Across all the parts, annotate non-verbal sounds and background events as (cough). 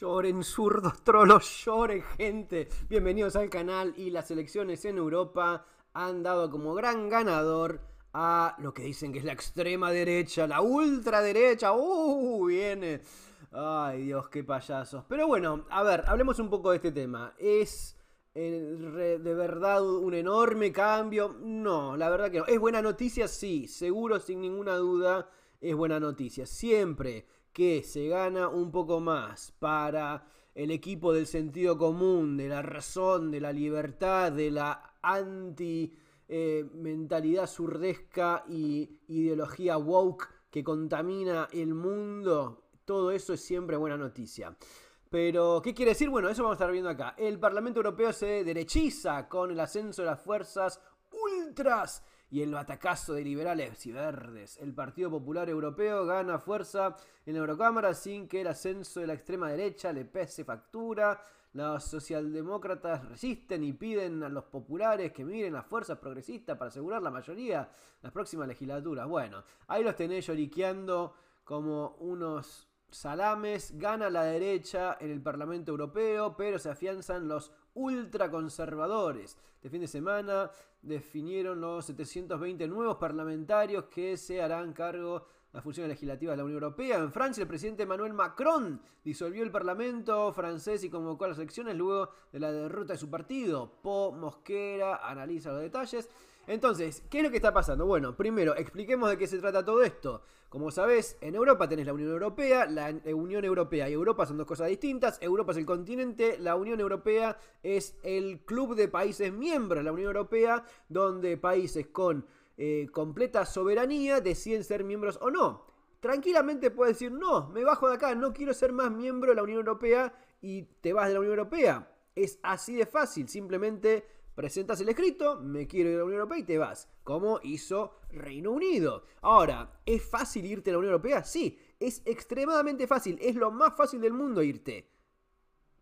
Lloren zurdos, trolos, lloren gente. Bienvenidos al canal y las elecciones en Europa han dado como gran ganador a lo que dicen que es la extrema derecha, la ultraderecha. ¡Uh! Viene. Ay Dios, qué payasos. Pero bueno, a ver, hablemos un poco de este tema. ¿Es eh, de verdad un enorme cambio? No, la verdad que no. ¿Es buena noticia? Sí, seguro, sin ninguna duda, es buena noticia. Siempre que se gana un poco más para el equipo del sentido común, de la razón, de la libertad, de la anti mentalidad surdesca y ideología woke que contamina el mundo, todo eso es siempre buena noticia. Pero, ¿qué quiere decir? Bueno, eso vamos a estar viendo acá. El Parlamento Europeo se derechiza con el ascenso de las fuerzas ultras y el batacazo de liberales y verdes. El Partido Popular Europeo gana fuerza en la Eurocámara sin que el ascenso de la extrema derecha le pese factura. Los socialdemócratas resisten y piden a los populares que miren las fuerzas progresistas para asegurar la mayoría en las próximas legislaturas. Bueno, ahí los tenés lloriqueando como unos salames. Gana la derecha en el Parlamento Europeo, pero se afianzan los ultraconservadores. De fin de semana definieron los 720 nuevos parlamentarios que se harán cargo de las funciones legislativas de la Unión Europea. En Francia, el presidente Emmanuel Macron disolvió el Parlamento francés y convocó a las elecciones luego de la derrota de su partido. Po Mosquera analiza los detalles. Entonces, ¿qué es lo que está pasando? Bueno, primero, expliquemos de qué se trata todo esto. Como sabes, en Europa tenés la Unión Europea, la Unión Europea y Europa son dos cosas distintas. Europa es el continente, la Unión Europea es el club de países miembros de la Unión Europea, donde países con eh, completa soberanía deciden ser miembros o no. Tranquilamente puedes decir, no, me bajo de acá, no quiero ser más miembro de la Unión Europea y te vas de la Unión Europea. Es así de fácil, simplemente presentas el escrito, me quiero ir a la Unión Europea y te vas, como hizo Reino Unido. Ahora, ¿es fácil irte a la Unión Europea? Sí, es extremadamente fácil, es lo más fácil del mundo irte.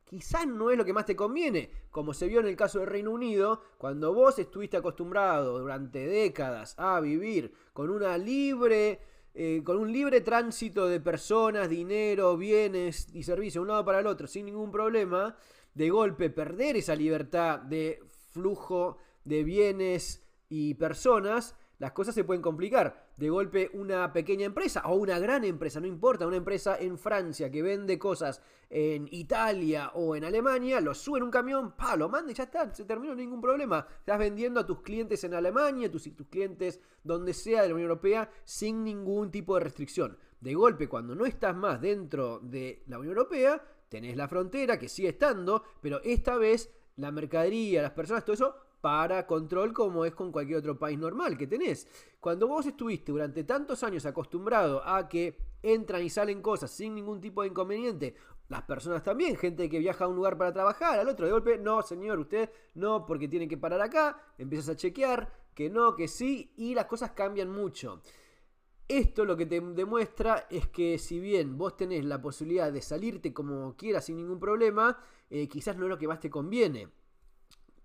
Quizás no es lo que más te conviene, como se vio en el caso del Reino Unido, cuando vos estuviste acostumbrado durante décadas a vivir con una libre eh, con un libre tránsito de personas, dinero, bienes y servicios de un lado para el otro sin ningún problema, de golpe perder esa libertad de flujo de bienes y personas, las cosas se pueden complicar. De golpe una pequeña empresa o una gran empresa, no importa, una empresa en Francia que vende cosas en Italia o en Alemania, lo sube en un camión, pa, lo manda y ya está, se terminó ningún problema. Estás vendiendo a tus clientes en Alemania, tus, tus clientes donde sea de la Unión Europea, sin ningún tipo de restricción. De golpe, cuando no estás más dentro de la Unión Europea, tenés la frontera que sigue estando, pero esta vez la mercadería, las personas, todo eso, para control como es con cualquier otro país normal que tenés. Cuando vos estuviste durante tantos años acostumbrado a que entran y salen cosas sin ningún tipo de inconveniente, las personas también, gente que viaja a un lugar para trabajar, al otro de golpe, no señor, usted no, porque tiene que parar acá, empiezas a chequear, que no, que sí, y las cosas cambian mucho. Esto lo que te demuestra es que si bien vos tenés la posibilidad de salirte como quieras sin ningún problema, eh, quizás no es lo que más te conviene.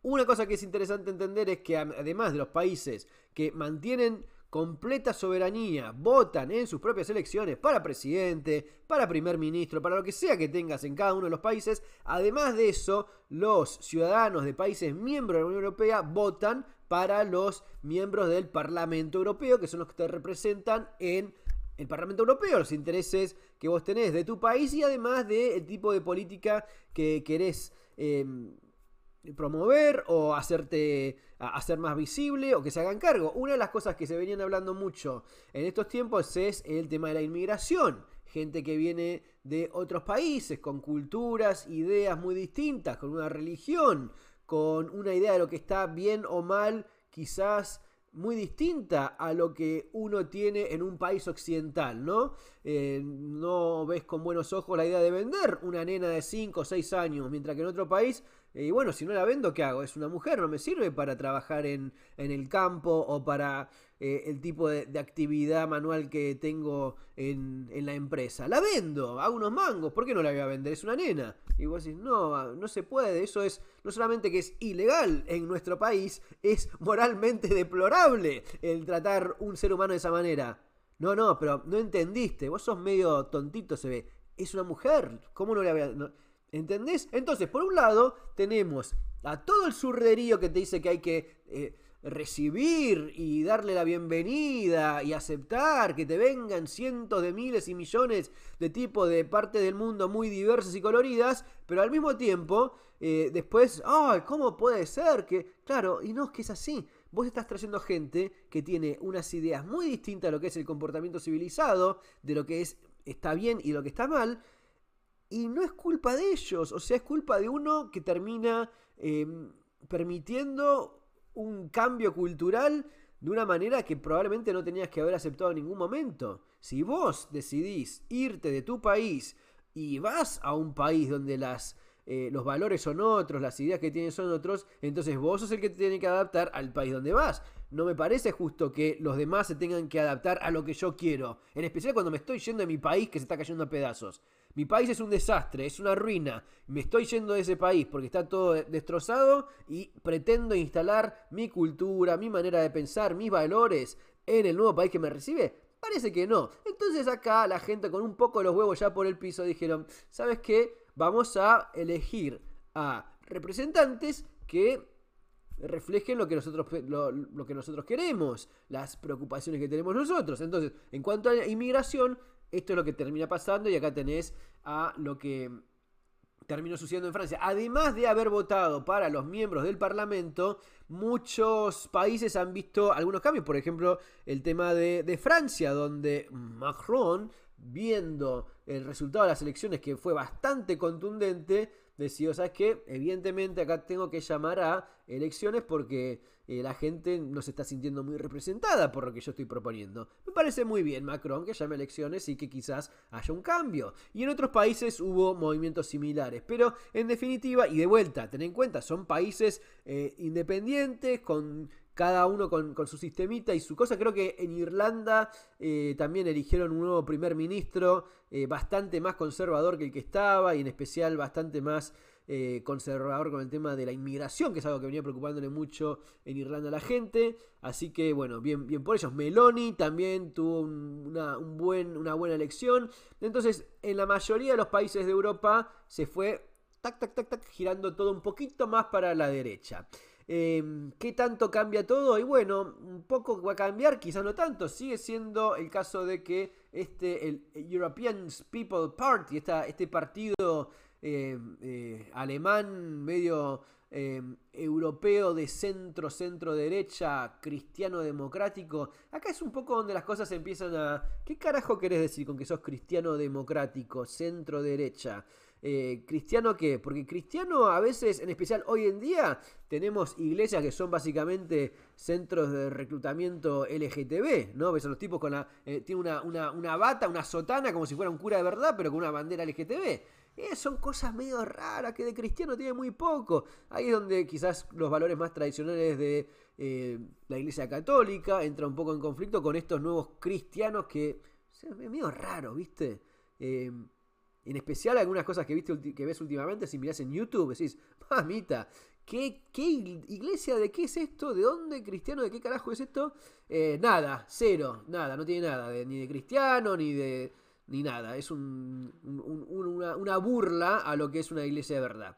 Una cosa que es interesante entender es que además de los países que mantienen completa soberanía, votan en sus propias elecciones para presidente, para primer ministro, para lo que sea que tengas en cada uno de los países. Además de eso, los ciudadanos de países miembros de la Unión Europea votan para los miembros del Parlamento Europeo, que son los que te representan en el Parlamento Europeo, los intereses que vos tenés de tu país y además del tipo de política que querés em, promover o hacerte hacer más visible o que se hagan cargo. Una de las cosas que se venían hablando mucho en estos tiempos es el tema de la inmigración. Gente que viene de otros países, con culturas, ideas muy distintas, con una religión, con una idea de lo que está bien o mal, quizás muy distinta a lo que uno tiene en un país occidental, ¿no? Eh, no ves con buenos ojos la idea de vender una nena de 5 o 6 años, mientras que en otro país, eh, bueno, si no la vendo, ¿qué hago? Es una mujer, no me sirve para trabajar en el campo o para eh, el tipo de, actividad manual que tengo en, la empresa. La vendo, hago unos mangos, ¿por qué no la voy a vender? Es una nena. Y vos decís, no, ah, no se puede, eso es, no solamente que es ilegal en nuestro país, es moralmente deplorable el tratar un ser humano de esa manera. No, no, pero no entendiste, vos sos medio tontito, se ve. Es una mujer, ¿cómo no la voy a... ¿Entendés? Entonces, por un lado, tenemos a todo el surderío que te dice que hay que... Eh, recibir y darle la bienvenida y aceptar que te vengan cientos de miles y millones de tipos de partes del mundo muy diversas y coloridas, pero al mismo tiempo, eh, después, ¡ay, cómo puede ser! que Claro, y no es que es así. Vos estás trayendo gente que tiene unas ideas muy distintas a lo que es el comportamiento civilizado, de lo que es está bien y lo que está mal, y no es culpa de ellos, o sea, es culpa de uno que termina em, permitiendo un cambio cultural de una manera que probablemente no tenías que haber aceptado en ningún momento. Si vos decidís irte de tu país y vas a un país donde las, eh, los valores son otros, las ideas que tienes son otros, entonces vos sos el que te tiene que adaptar al país donde vas. No me parece justo que los demás se tengan que adaptar a lo que yo quiero, en especial cuando me estoy yendo de mi país que se está cayendo a pedazos. Mi país es un desastre, es una ruina. Me estoy yendo de ese país porque está todo destrozado y pretendo instalar mi cultura, mi manera de pensar, mis valores en el nuevo país que me recibe. Parece que no. Entonces acá la gente con un poco de los huevos ya por el piso dijeron, ¿sabes qué? Vamos a elegir a representantes que reflejen lo que nosotros lo, que nosotros queremos, las preocupaciones que tenemos nosotros. Entonces, en cuanto a inmigración, esto es lo que termina pasando y acá tenés a lo que terminó sucediendo en Francia. Además de haber votado para los miembros del Parlamento, muchos países han visto algunos cambios. Por ejemplo, el tema de, Francia, donde Macron, viendo el resultado de las elecciones que fue bastante contundente, decidió, oh, ¿sabes qué? Evidentemente acá tengo que llamar a elecciones porque eh, la gente no se está sintiendo muy representada por lo que yo estoy proponiendo. Me parece muy bien Macron que llame a elecciones y que quizás haya un cambio. Y en otros países hubo movimientos similares, pero en definitiva, y de vuelta, ten en cuenta, son países eh, independientes, con cada uno con, su sistemita y su cosa. Creo que en Irlanda eh, también eligieron un nuevo primer ministro eh, bastante más conservador que el que estaba y en especial bastante más eh, conservador con el tema de la inmigración, que es algo que venía preocupándole mucho en Irlanda a la gente. Así que bueno, bien, bien por ellos. Meloni también tuvo una, una buena elección. Entonces, en la mayoría de los países de Europa se fue tac, tac, tac, tac, girando todo un poquito más para la derecha. Em, ¿Qué tanto cambia todo? Y bueno, un poco va a cambiar, quizá no tanto. Sigue siendo el caso de que este, el European People Party, este partido em, eh, alemán medio em, europeo de centro, centro derecha, cristiano democrático. Acá es un poco donde las cosas empiezan a... ¿Qué carajo querés decir con que sos cristiano democrático, centro derecha? Eh, ¿Cristiano qué? Porque cristiano a veces, en especial hoy en día, tenemos iglesias que son básicamente centros de reclutamiento LGTB, ¿no? Ves a los tipos con la... Eh, tiene una, bata, una sotana, como si fuera un cura de verdad, pero con una bandera LGTB. Eh, son cosas medio raras que de cristiano tiene muy poco. Ahí es donde quizás los valores más tradicionales de la Iglesia Católica entra un poco en conflicto con estos nuevos cristianos que es medio raro, ¿viste? En especial algunas cosas que, viste, que ves últimamente, si mirás en YouTube, decís, mamita, ¿qué, ¿qué, iglesia de qué es esto? ¿De dónde cristiano? ¿De qué carajo es esto? Eh, nada, cero, nada, no tiene nada, ni de cristiano, ni de... ni nada. Es un, una, burla a lo que es una iglesia de verdad.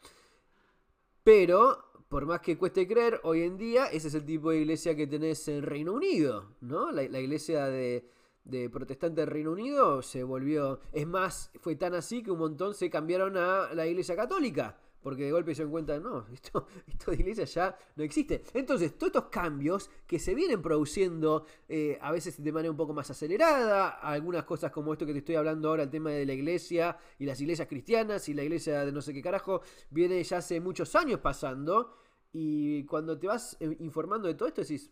Pero por más que cueste creer, hoy en día ese es el tipo de iglesia que tenés en Reino Unido, ¿no? la iglesia de, de protestante del Reino Unido se volvió. Es más, fue tan así que un montón se cambiaron a la iglesia católica. Porque de golpe se dan cuenta, no, (laughs) esto, de iglesia ya no existe. Entonces, todos estos cambios que se vienen produciendo, eh, a veces de manera un poco más acelerada, algunas cosas como esto que te estoy hablando ahora, el tema de la iglesia y las iglesias cristianas y la iglesia de no sé qué carajo, viene ya hace muchos años pasando. Y cuando te vas eh, informando de todo esto, decís,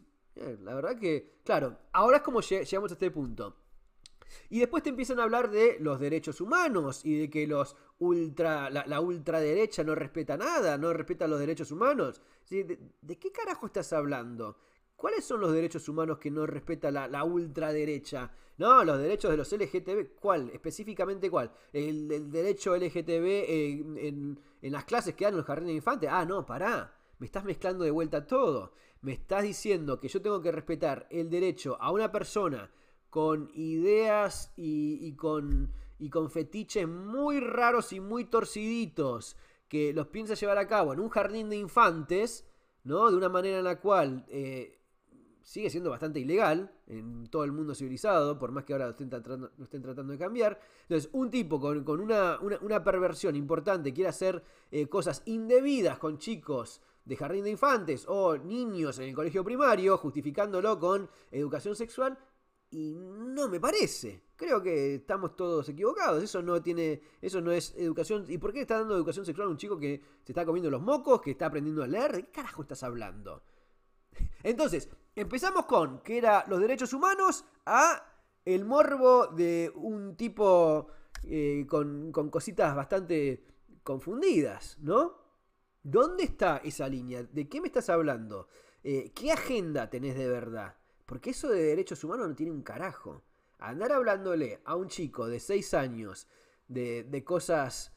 la verdad que, claro, ahora es como llegamos a este punto. Y después te empiezan a hablar de los derechos humanos y de que los ultra, la, ultraderecha no respeta nada, no respeta los derechos humanos. ¿De, qué carajo estás hablando? ¿Cuáles son los derechos humanos que no respeta la, ultraderecha? No, los derechos de los LGTB, ¿cuál? Específicamente cuál? El, derecho LGTB en, las clases que dan en los jardines de infantes. Ah, no, pará. Me estás mezclando de vuelta todo me estás diciendo que yo tengo que respetar el derecho a una persona con ideas y, y, con, y con fetiches muy raros y muy torciditos que los piensa llevar a cabo en un jardín de infantes, ¿no? De una manera en la cual eh, sigue siendo bastante ilegal en todo el mundo civilizado, por más que ahora lo estén tratando, de cambiar. Entonces, un tipo con, con una, una, perversión importante quiere hacer eh, cosas indebidas con chicos de jardín de infantes o niños en el colegio primario, justificándolo con educación sexual, y no me parece. Creo que estamos todos equivocados. Eso no tiene. Eso no es educación. ¿Y por qué está dando educación sexual a un chico que se está comiendo los mocos, que está aprendiendo a leer? ¿De qué carajo estás hablando? (laughs) Entonces, empezamos con que era los derechos humanos a el morbo de un tipo eh, con, con cositas bastante confundidas, ¿no? ¿Dónde está esa línea? ¿De qué me estás hablando? Eh, ¿Qué agenda tenés de verdad? Porque eso de derechos humanos no tiene un carajo. Andar hablándole a un chico de 6 años de, cosas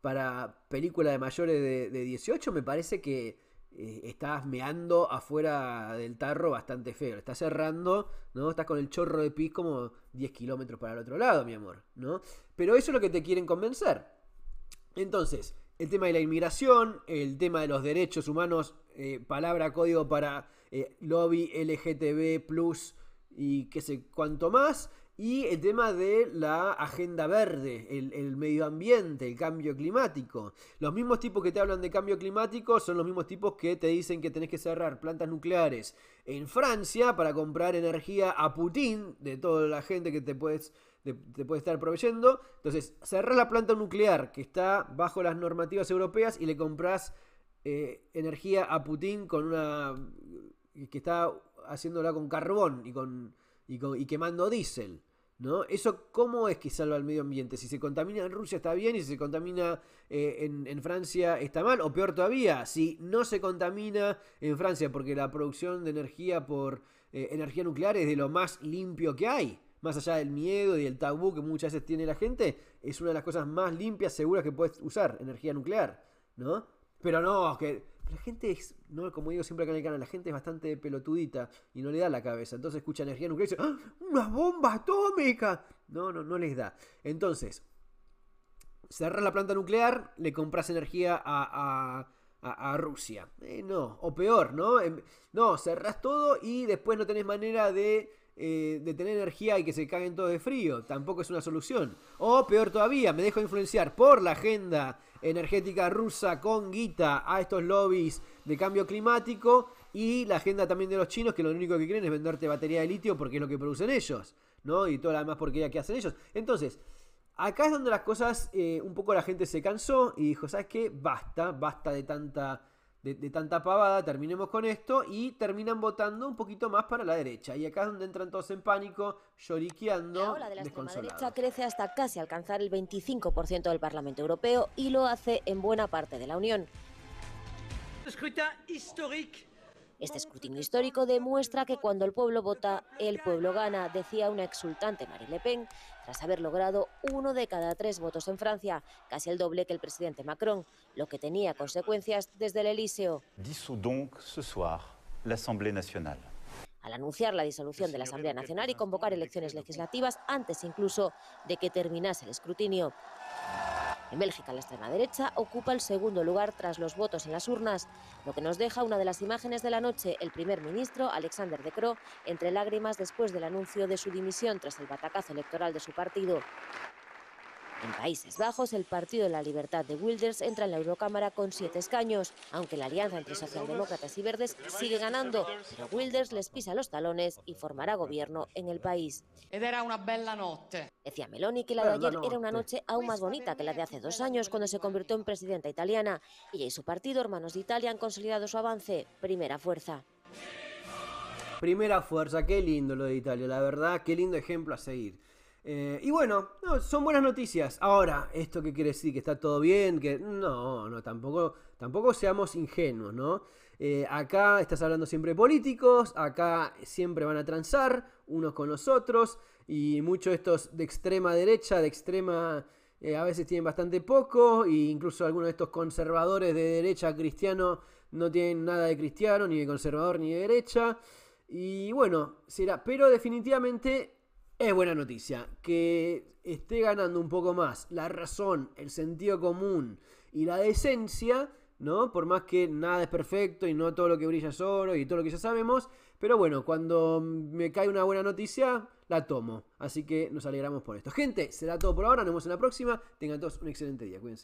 para película de mayores de, 18 me parece que eh, estás meando afuera del tarro bastante feo. Estás cerrando, ¿no? Estás con el chorro de pis como 10 kilómetros para el otro lado, mi amor, ¿no? Pero eso es lo que te quieren convencer. Entonces, el tema de la inmigración, el tema de los derechos humanos, eh, palabra código para eh, lobby LGTB y qué sé cuánto más, y el tema de la agenda verde, el, medio ambiente, el cambio climático. Los mismos tipos que te hablan de cambio climático son los mismos tipos que te dicen que tenés que cerrar plantas nucleares en Francia para comprar energía a Putin, de toda la gente que te puedes te, puede estar proveyendo. Entonces, cerrás la planta nuclear que está bajo las normativas europeas y le compras eh, energía a Putin con una. que está haciéndola con carbón y, con, y, y quemando diésel. ¿No? Eso cómo es que salva el medio ambiente. Si se contamina en Rusia está bien y si se contamina eh, en, Francia está mal. O peor todavía, si no se contamina en Francia porque la producción de energía por eh, energía nuclear es de lo más limpio que hay más allá del miedo y el tabú que muchas veces tiene la gente, es una de las cosas más limpias, seguras que puedes usar, energía nuclear, ¿no? Pero no, que la gente es, no, como digo siempre acá en el canal, la gente es bastante pelotudita y no le da la cabeza. Entonces escucha energía nuclear y dice, ¡Ah! ¡una bomba atómica! No, no, no les da. Entonces, cerras la planta nuclear, le compras energía a, a, Rusia. Eh, no, o peor, ¿no? Em, no, cerrás todo y después no tenés manera de eh, de tener energía y que se caguen todos de frío. Tampoco es una solución. O peor todavía, me dejo influenciar por la agenda energética rusa con guita a estos lobbies de cambio climático y la agenda también de los chinos que lo único que quieren es venderte batería de litio porque es lo que producen ellos, ¿no? Y todo la demás ya que hacen ellos. Entonces, acá es donde las cosas, eh, un poco la gente se cansó y dijo, ¿sabes qué? Basta, basta de tanta de, tanta pavada, terminemos con esto, y terminan votando un poquito más para la derecha. Y acá es donde entran todos en pánico, lloriqueando. La la derecha crece hasta casi alcanzar el 25% del Parlamento Europeo y lo hace en buena parte de la Unión. Escrita histórica. Este escrutinio histórico demuestra que cuando el pueblo vota, el pueblo gana, decía una exultante Marine Le Pen, tras haber logrado uno de cada tres votos en Francia, casi el doble que el presidente Macron, lo que tenía consecuencias desde el Elíseo. ce soir Al anunciar la disolución de la Asamblea Nacional y convocar elecciones legislativas antes incluso de que terminase el escrutinio. En Bélgica, la extrema derecha ocupa el segundo lugar tras los votos en las urnas, lo que nos deja una de las imágenes de la noche, el primer ministro, Alexander De Croo, entre lágrimas después del anuncio de su dimisión tras el batacazo electoral de su partido. En Países Bajos, el Partido de la Libertad de Wilders entra en la Eurocámara con siete escaños, aunque la alianza entre socialdemócratas y verdes sigue ganando, pero Wilders les pisa los talones y formará gobierno en el país. Era una bella noche. Decía Meloni que la de ayer era una noche aún más bonita que la de hace dos años cuando se convirtió en presidenta italiana. Ella y su partido, Hermanos de Italia, han consolidado su avance. Primera fuerza. Primera fuerza, qué lindo lo de Italia, la verdad, qué lindo ejemplo a seguir. Eh, y bueno, son buenas noticias. Ahora, esto qué quiere decir que está todo bien, que no, no, tampoco, tampoco seamos ingenuos, ¿no? Eh, acá estás hablando siempre de políticos, acá siempre van a transar unos con los otros, y muchos estos de extrema derecha, de extrema, eh, a veces tienen bastante poco, e incluso algunos de estos conservadores de derecha cristiano no tienen nada de cristiano, ni de conservador, ni de derecha. Y bueno, será, pero definitivamente es buena noticia que esté ganando un poco más la razón, el sentido común y la decencia, ¿no? Por más que nada es perfecto y no todo lo que brilla es oro y todo lo que ya sabemos, pero bueno, cuando me cae una buena noticia, la tomo. Así que nos alegramos por esto. Gente, será todo por ahora, nos vemos en la próxima. Tengan todos un excelente día, cuídense.